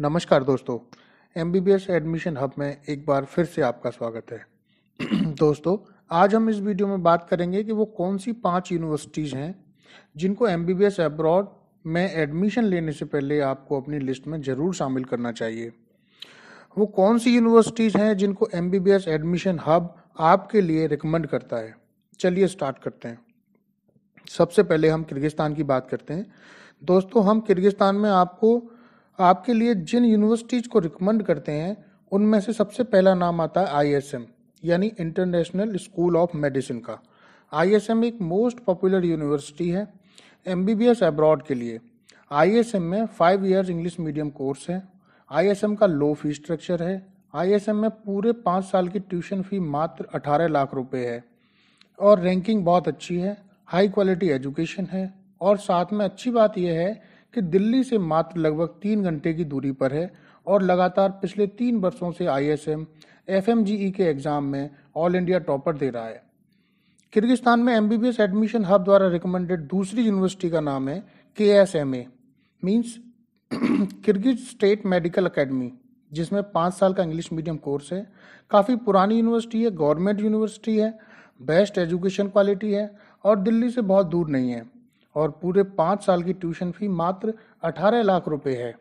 नमस्कार दोस्तों M admission hub में एक बार फिर से आपका स्वागत है दोस्तों आज हम इस वीडियो में बात करेंगे कि वो कौन सी पांच यूनिवर्सिटीज़ हैं जिनको एम बी अब्रॉड में एडमिशन लेने से पहले आपको अपनी लिस्ट में ज़रूर शामिल करना चाहिए वो कौन सी यूनिवर्सिटीज़ हैं जिनको एम एडमिशन हब आपके लिए रिकमेंड करता है चलिए स्टार्ट करते हैं सबसे पहले हम किर्गिस्तान की बात करते हैं दोस्तों हम किर्गिस्तान में आपको आपके लिए जिन यूनिवर्सिटीज़ को रिकमेंड करते हैं उनमें से सबसे पहला नाम आता है एम यानी इंटरनेशनल स्कूल ऑफ मेडिसिन का एम एक मोस्ट पॉपुलर यूनिवर्सिटी है एस अब्रॉड के लिए एम में five years English medium course है एम का लो फी स्ट्रक्चर है एम में पूरे पाँच साल की ट्यूशन फ़ी मात्र अठारह लाख रुपए है और रैंकिंग बहुत अच्छी है हाई क्वालिटी एजुकेशन है और साथ में अच्छी बात यह है कि दिल्ली से मात्र लगभग तीन घंटे की दूरी पर है और लगातार पिछले तीन वर्षों से I S M F M G E के एग्ज़ाम में ऑल इंडिया टॉपर दे रहा है किर्गिस्तान में M B B S admission hub द्वारा रिकमेंडेड दूसरी यूनिवर्सिटी का नाम है K S M A means Kyrgyz State Medical Academy जिसमें पाँच साल का इंग्लिश मीडियम कोर्स है काफ़ी पुरानी यूनिवर्सिटी है गवर्नमेंट यूनिवर्सिटी है बेस्ट एजुकेशन क्वालिटी है और दिल्ली से बहुत दूर नहीं है और पूरे पाँच साल की ट्यूशन फी मात्र अठारह लाख रुपए है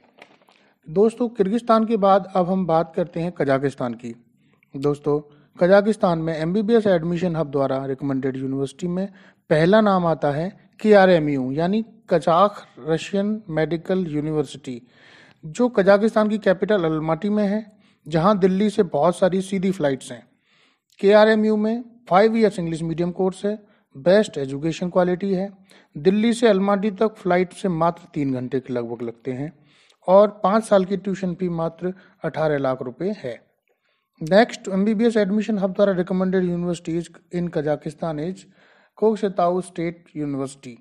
दोस्तों किर्गिस्तान के बाद अब हम बात करते हैं कजाकिस्तान की दोस्तों कजाकिस्तान में एम एडमिशन हब द्वारा रिकमेंडेड यूनिवर्सिटी में पहला नाम आता है के आर एम यू यानी कजाक रशियन मेडिकल यूनिवर्सिटी जो कजाकिस्तान की कैपिटल अलमाटी में है जहां दिल्ली से बहुत सारी सीधी फ्लाइट्स हैं के आर एम यू में five years English medium course है बेस्ट एजुकेशन क्वालिटी है दिल्ली से अलमाडी तक फ्लाइट से मात्र तीन घंटे के लगभग लगते हैं और पाँच साल की ट्यूशन फी मात्र अठारह लाख रुपए है next M B B S admission hub द्वारा recommended universities in Kazakhstan is सेताऊ स्टेट यूनिवर्सिटी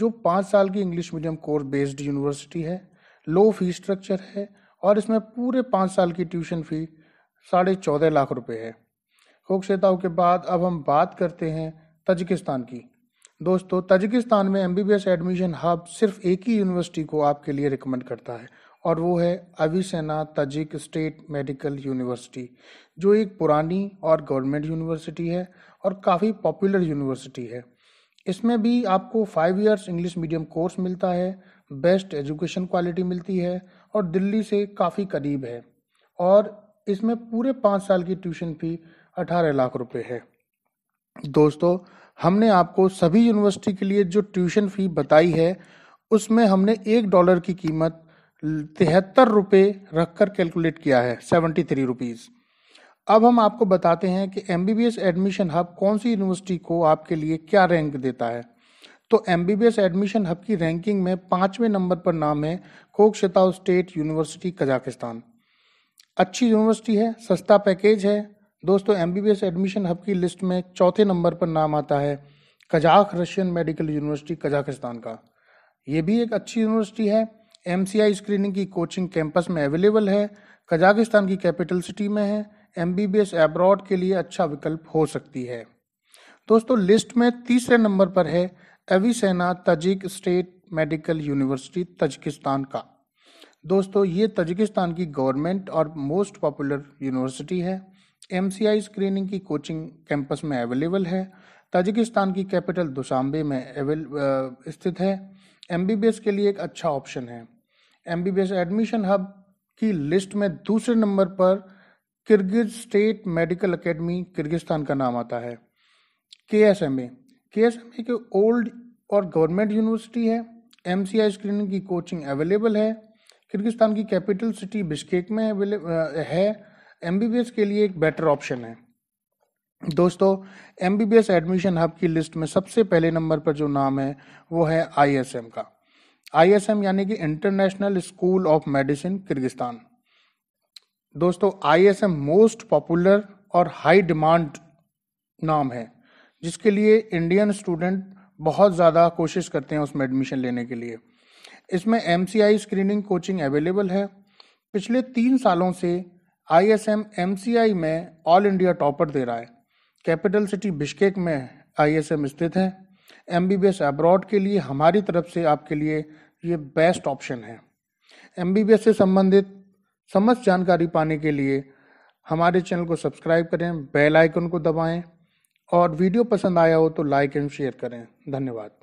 जो पाँच साल की English medium course based university है लो फी स्ट्रक्चर है और इसमें पूरे पाँच साल की ट्यूशन फी साढ़े चौदह लाख रुपये है सेताऊ के बाद अब हम बात करते हैं तजिकिस्तान की दोस्तों तजिकिस्तान में एम एडमिशन हब सिर्फ एक ही यूनिवर्सिटी को आपके लिए रिकमेंड करता है और वो है Avicenna Tajik State Medical University जो एक पुरानी और गवर्नमेंट यूनिवर्सिटी है और काफ़ी पॉपुलर यूनिवर्सिटी है इसमें भी आपको five years English medium course मिलता है बेस्ट एजुकेशन क्वालिटी मिलती है और दिल्ली से काफ़ी करीब है और इसमें पूरे पाँच साल की ट्यूशन फ़ी अठारह लाख रुपये है दोस्तों हमने आपको सभी यूनिवर्सिटी के लिए जो ट्यूशन फी बताई है उसमें हमने एक डॉलर की कीमत तिहत्तर रुपये रखकर कैलकुलेट किया है सेवेंटी थ्री रुपीज़ अब हम आपको बताते हैं कि एम एडमिशन हब कौन सी यूनिवर्सिटी को आपके लिए क्या रैंक देता है तो एम एडमिशन हब की रैंकिंग में पाँचवें नंबर पर नाम है कोकशताओ स्टेट यूनिवर्सिटी कजाकिस्तान अच्छी यूनिवर्सिटी है सस्ता पैकेज है दोस्तों एम एडमिशन हब की लिस्ट में चौथे नंबर पर नाम आता है Kazakh Russian Medical University Kazakhstan का ये भी एक अच्छी यूनिवर्सिटी है एम स्क्रीनिंग की कोचिंग कैंपस में अवेलेबल है कजाकिस्तान की कैपिटल सिटी में है M B B S abroad के लिए अच्छा विकल्प हो सकती है दोस्तों लिस्ट में तीसरे नंबर पर है Avicenna Tajik State Medical University Tajikistan का दोस्तों ये तजकिस्तान की गवर्नमेंट और मोस्ट पॉपुलर यूनिवर्सिटी है एम स्क्रीनिंग की कोचिंग कैंपस में अवेलेबल है ताजिकिस्तान की कैपिटल दुशांबे में अवेल uh, स्थित है एम के लिए एक अच्छा ऑप्शन है एम एडमिशन हब की लिस्ट में दूसरे नंबर पर Kyrgyz State Medical Academy Kyrgyzstan का नाम आता है के एस एम ए के एस एम ए के ओल्ड और गवर्नमेंट यूनिवर्सिटी है एम सी आई स्क्रीनिंग की कोचिंग अवेलेबल है किर्गिस्तान की कैपिटल सिटी बिश्केक में uh, है एम के लिए एक बेटर ऑप्शन है दोस्तों एम एडमिशन हब की लिस्ट में सबसे पहले नंबर पर जो नाम है वो है आई का आई यानी कि international school of medicine Kyrgyzstan दोस्तों आई मोस्ट पॉपुलर और हाई डिमांड नाम है जिसके लिए इंडियन स्टूडेंट बहुत ज़्यादा कोशिश करते हैं उसमें एडमिशन लेने के लिए इसमें एम स्क्रीनिंग कोचिंग अवेलेबल है पिछले तीन सालों से I S M M C I में ऑल इंडिया टॉपर दे रहा है कैपिटल सिटी बिश्केक में आई एस एम स्थित है M B B S abroad के लिए हमारी तरफ से आपके लिए ये बेस्ट ऑप्शन है एम बी बी एस से संबंधित समस्त जानकारी पाने के लिए हमारे चैनल को सब्सक्राइब करें बेल आइकन को दबाएं और वीडियो पसंद आया हो तो लाइक एंड शेयर करें धन्यवाद